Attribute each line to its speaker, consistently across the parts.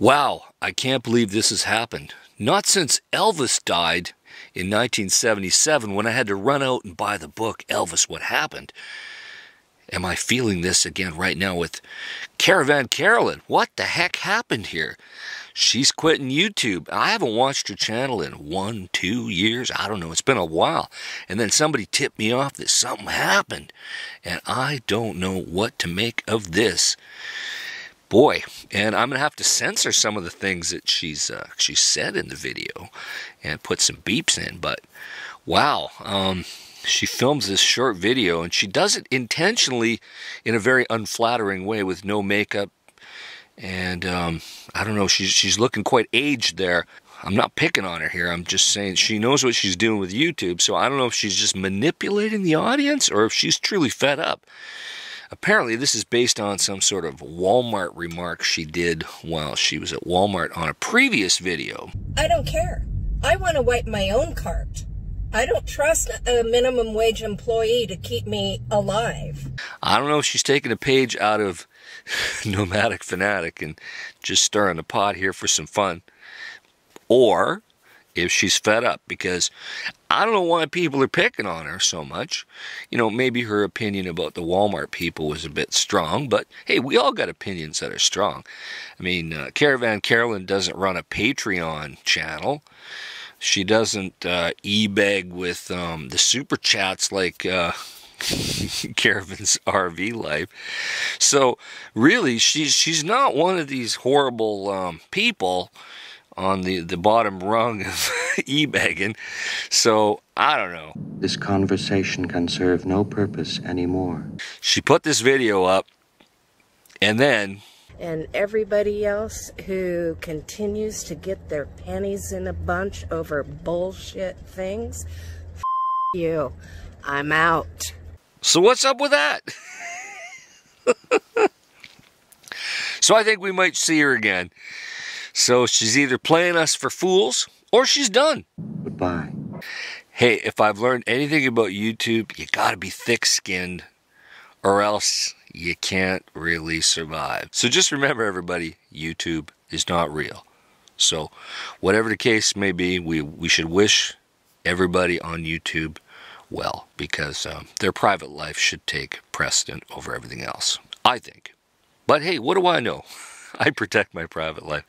Speaker 1: Wow, I can't believe this has happened. Not since Elvis died in 1977 when I had to run out and buy the book, Elvis, What Happened. Am I feeling this again right now with Caravan Carolyn? What the heck happened here? She's quitting YouTube. I haven't watched her channel in one, two years. I don't know. It's been a while. And then somebody tipped me off that something happened. And I don't know what to make of this boy, and I'm gonna have to censor some of the things that she's uh, she said in the video, and put some beeps in. But wow, um, she films this short video, and she does it intentionally in a very unflattering way with no makeup, and um, I don't know. She's she's looking quite aged there. I'm not picking on her here. I'm just saying she knows what she's doing with YouTube. So I don't know if she's just manipulating the audience or if she's truly fed up. Apparently, this is based on some sort of Walmart remark she did while she was at Walmart on a previous video. I don't care. I want to wipe my own cart. I don't trust a minimum wage employee to keep me alive. I don't know if she's taking a page out of Nomadic Fanatic and just stirring the pot here for some fun. Or if she's fed up because I don't know why people are picking on her so much. You know, maybe her opinion about the Walmart people was a bit strong, but hey, we all got opinions that are strong. I mean, uh, Caravan Carolyn doesn't run a Patreon channel. She doesn't uh, e bag with um, the super chats like uh, Caravan's RV life. So really, she's she's not one of these horrible um, people on the, the bottom rung of e-bagging. So I don't know. This conversation can serve no purpose anymore. She put this video up and then... And everybody else who continues to get their panties in a bunch over bullshit things, you. I'm out. So what's up with that? so I think we might see her again. So she's either playing us for fools or she's done. Goodbye. Hey, if I've learned anything about YouTube, you gotta be thick skinned or else you can't really survive. So just remember, everybody, YouTube is not real. So, whatever the case may be, we, we should wish everybody on YouTube well because um, their private life should take precedent over everything else, I think. But hey, what do I know? I protect my private life.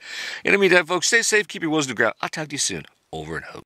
Speaker 1: In the meantime, folks, stay safe, keep your wheels to the ground. I'll talk to you soon. Over and out.